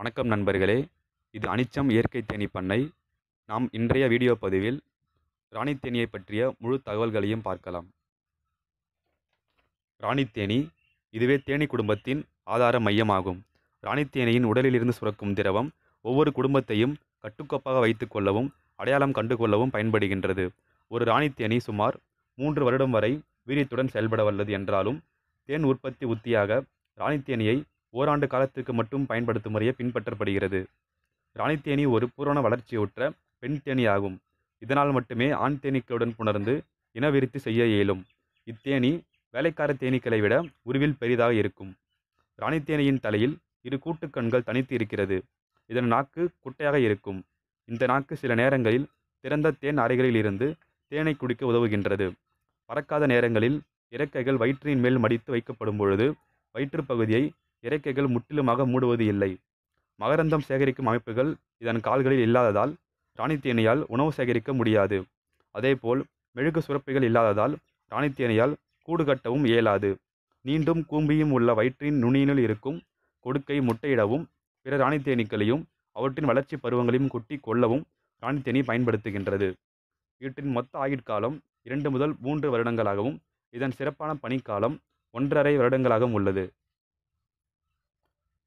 வணக்கம் நண்பர்களே இது அனிச்சம் இயற்கை தேனி பண்ணை நாம் இன்றைய வீடியோ பதிவில் தேனியை பற்றிய முழு தகவல்களையும் பார்க்கலாம் ராணித்தேனி இதுவே தேனி குடும்பத்தின் ஆதார மையமாகும் ராணித்தேனியின் உடலிலிருந்து சுரக்கும் திரவம் ஒவ்வொரு குடும்பத்தையும் கட்டுக்கோப்பாக வைத்துக்கொள்ளவும் அடையாளம் கண்டுகொள்ளவும் பயன்படுகின்றது ஒரு ராணித்தேனி சுமார் மூன்று வருடம் வரை வீரியத்துடன் செயல்பட வல்லது என்றாலும் தேன் உற்பத்தி உத்தியாக ராணித்தேனியை ஓராண்டு காலத்திற்கு மட்டும் பயன்படுத்தும் முறையை பின்பற்றப்படுகிறது ராணி தேனி ஒரு பூரண வளர்ச்சியுற்ற பெண் தேனி ஆகும் இதனால் மட்டுமே ஆண் தேனீக்களுடன் புணர்ந்து இனவிருத்தி செய்ய இயலும் இத்தேனி வேலைக்கார தேனீக்களை விட உருவில் பெரிதாக இருக்கும் ராணி தேனியின் தலையில் இரு கூட்டு கண்கள் தனித்து இருக்கிறது இதன் நாக்கு குட்டையாக இருக்கும் இந்த நாக்கு சில நேரங்களில் திறந்த தேன் அறைகளில் இருந்து தேனை குடிக்க உதவுகின்றது பறக்காத நேரங்களில் இறக்கைகள் வயிற்றின் மேல் மடித்து வைக்கப்படும் பொழுது வயிற்றுப்பகுதியை இறக்கைகள் முற்றிலுமாக மூடுவது இல்லை மகரந்தம் சேகரிக்கும் அமைப்புகள் இதன் கால்களில் இல்லாததால் ராணித்தேனியால் உணவு சேகரிக்க முடியாது அதேபோல் மெழுகு சுரப்பிகள் இல்லாததால் ராணித்தேனியால் கூடு கட்டவும் இயலாது நீண்டும் கூம்பியும் உள்ள வயிற்றின் நுனியினுள் இருக்கும் கொடுக்கை முட்டையிடவும் பிற ராணித்தேனீக்களையும் அவற்றின் வளர்ச்சி பருவங்களையும் குட்டி கொள்ளவும் ராணித்தேனி பயன்படுத்துகின்றது இவற்றின் மொத்த ஆயுட்காலம் இரண்டு முதல் மூன்று வருடங்களாகவும் இதன் சிறப்பான பணிக்காலம் ஒன்றரை வருடங்களாகவும் உள்ளது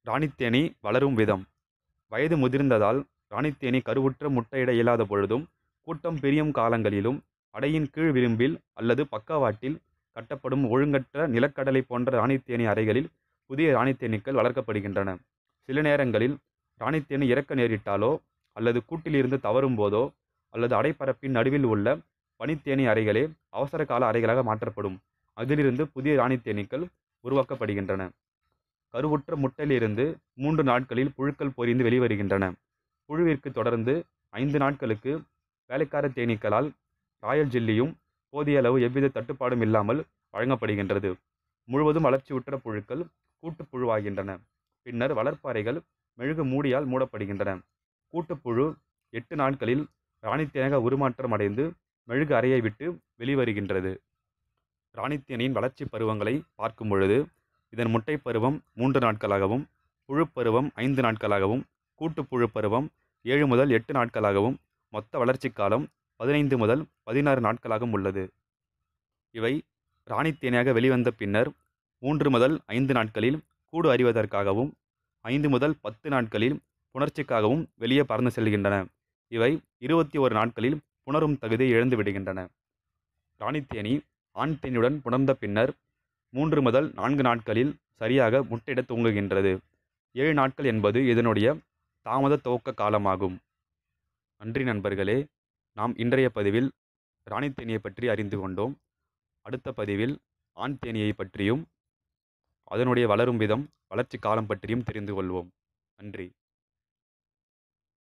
ராணித்தேனி வளரும் விதம் வயது முதிர்ந்ததால் ராணித்தேனி கருவுற்ற முட்டையிட இயலாத பொழுதும் கூட்டம் பிரியும் காலங்களிலும் அடையின் கீழ் விரும்பில் அல்லது பக்கவாட்டில் கட்டப்படும் ஒழுங்கற்ற நிலக்கடலை போன்ற ராணித்தேனீ அறைகளில் புதிய ராணித்தேனிக்கள் வளர்க்கப்படுகின்றன சில நேரங்களில் ராணித்தேனி இறக்க நேரிட்டாலோ அல்லது கூட்டிலிருந்து தவறும் போதோ அல்லது அடைப்பரப்பின் நடுவில் உள்ள பனித்தேனி அறைகளே அவசர கால அறைகளாக மாற்றப்படும் அதிலிருந்து புதிய ராணித்தேனிக்கள் உருவாக்கப்படுகின்றன கருவுற்ற முட்டையிலிருந்து மூன்று நாட்களில் புழுக்கள் பொரிந்து வெளிவருகின்றன புழுவிற்கு தொடர்ந்து ஐந்து நாட்களுக்கு வேலைக்கார தேனீக்களால் ராயல் ஜெல்லியும் போதிய அளவு எவ்வித தட்டுப்பாடும் இல்லாமல் வழங்கப்படுகின்றது முழுவதும் வளர்ச்சியுற்ற புழுக்கள் கூட்டுப்புழுவாகின்றன பின்னர் வளர்ப்பாறைகள் மெழுகு மூடியால் மூடப்படுகின்றன கூட்டுப்புழு எட்டு நாட்களில் ராணித்தேனாக உருமாற்றம் அடைந்து மெழுகு அறையை விட்டு வெளிவருகின்றது ராணித்தேனின் வளர்ச்சி பருவங்களை பார்க்கும் பொழுது இதன் முட்டை பருவம் மூன்று நாட்களாகவும் புழுப்பருவம் ஐந்து நாட்களாகவும் கூட்டுப்புழு பருவம் ஏழு முதல் எட்டு நாட்களாகவும் மொத்த வளர்ச்சி காலம் பதினைந்து முதல் பதினாறு நாட்களாகவும் உள்ளது இவை ராணித்தேனியாக வெளிவந்த பின்னர் மூன்று முதல் ஐந்து நாட்களில் கூடு அறிவதற்காகவும் ஐந்து முதல் பத்து நாட்களில் புணர்ச்சிக்காகவும் வெளியே பறந்து செல்கின்றன இவை இருபத்தி ஒரு நாட்களில் புணரும் தகுதியை இழந்து விடுகின்றன ராணித்தேனி ஆண் தேனியுடன் புணர்ந்த பின்னர் மூன்று முதல் நான்கு நாட்களில் சரியாக முட்டையிட துவங்குகின்றது ஏழு நாட்கள் என்பது இதனுடைய தாமத துவக்க காலமாகும் நன்றி நண்பர்களே நாம் இன்றைய பதிவில் ராணி தேனியை பற்றி அறிந்து கொண்டோம் அடுத்த பதிவில் ஆண் தேனியை பற்றியும் அதனுடைய வளரும் விதம் வளர்ச்சி காலம் பற்றியும் தெரிந்து கொள்வோம் நன்றி